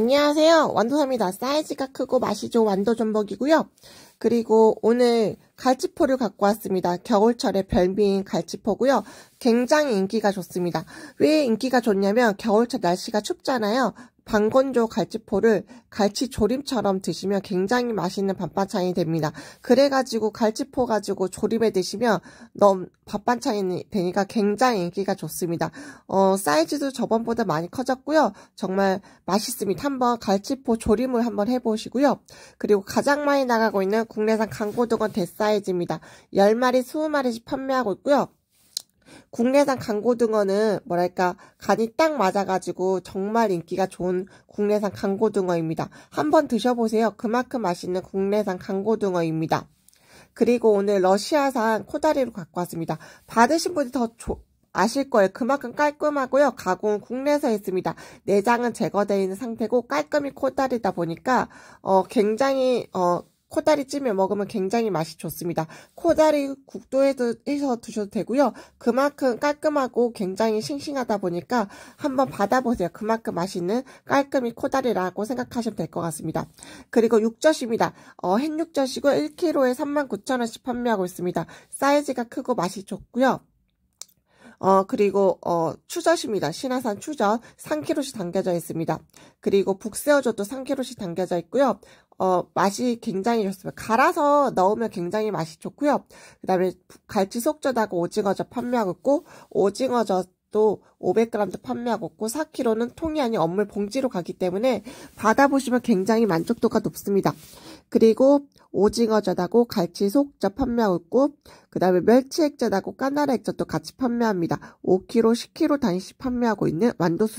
안녕하세요. 완도삼이다. 사이즈가 크고 맛이 좋은 완도 전복이고요. 그리고 오늘 갈치포를 갖고 왔습니다. 겨울철에 별미인 갈치포고요. 굉장히 인기가 좋습니다. 왜 인기가 좋냐면 겨울철 날씨가 춥잖아요. 방건조 갈치포를 갈치조림처럼 드시면 굉장히 맛있는 밥반찬이 됩니다. 그래가지고 갈치포 가지고 조림에 드시면 너무 밥반찬이 되니까 굉장히 인기가 좋습니다. 어, 사이즈도 저번보다 많이 커졌고요. 정말 맛있습니다. 한번 갈치포 조림을 한번 해보시고요. 그리고 가장 많이 나가고 있는 국내산 강고등어 대사이즈입니다. 10마리, 20마리씩 판매하고 있고요. 국내산 강고등어는 뭐랄까 간이 딱 맞아가지고 정말 인기가 좋은 국내산 강고등어입니다. 한번 드셔보세요. 그만큼 맛있는 국내산 강고등어입니다. 그리고 오늘 러시아산 코다리로 갖고 왔습니다. 받으신 분이 더 조, 아실 거예요. 그만큼 깔끔하고요. 가공은 국내에서 했습니다. 내장은 제거되어 있는 상태고 깔끔히 코다리다 보니까 어, 굉장히 어, 코다리 찜에 먹으면 굉장히 맛이 좋습니다. 코다리 국도에서 드셔도 되고요. 그만큼 깔끔하고 굉장히 싱싱하다 보니까 한번 받아보세요. 그만큼 맛있는 깔끔이 코다리라고 생각하시면 될 것 같습니다. 그리고 육젓입니다. 어, 햇육젓이고 1kg에 39,000원씩 판매하고 있습니다. 사이즈가 크고 맛이 좋고요. 어, 그리고 어, 추젓입니다. 신화산 추젓 3kg씩 담겨져 있습니다. 그리고 북새어젓도 3kg씩 담겨져 있고요. 어, 맛이 굉장히 좋습니다. 갈아서 넣으면 굉장히 맛이 좋고요. 그 다음에 갈치속젓하고 오징어젓 판매하고 있고 오징어젓 도 500g도 판매하고 있고 4kg는 통이 아닌 업물 봉지로 가기 때문에 받아보시면 굉장히 만족도가 높습니다. 그리고 오징어젓하고 갈치속젓 판매하고 그 다음에 멸치액젓하고 까나라액젓도 같이 판매합니다. 5kg, 10kg 단위씩 판매하고 있는 완도수산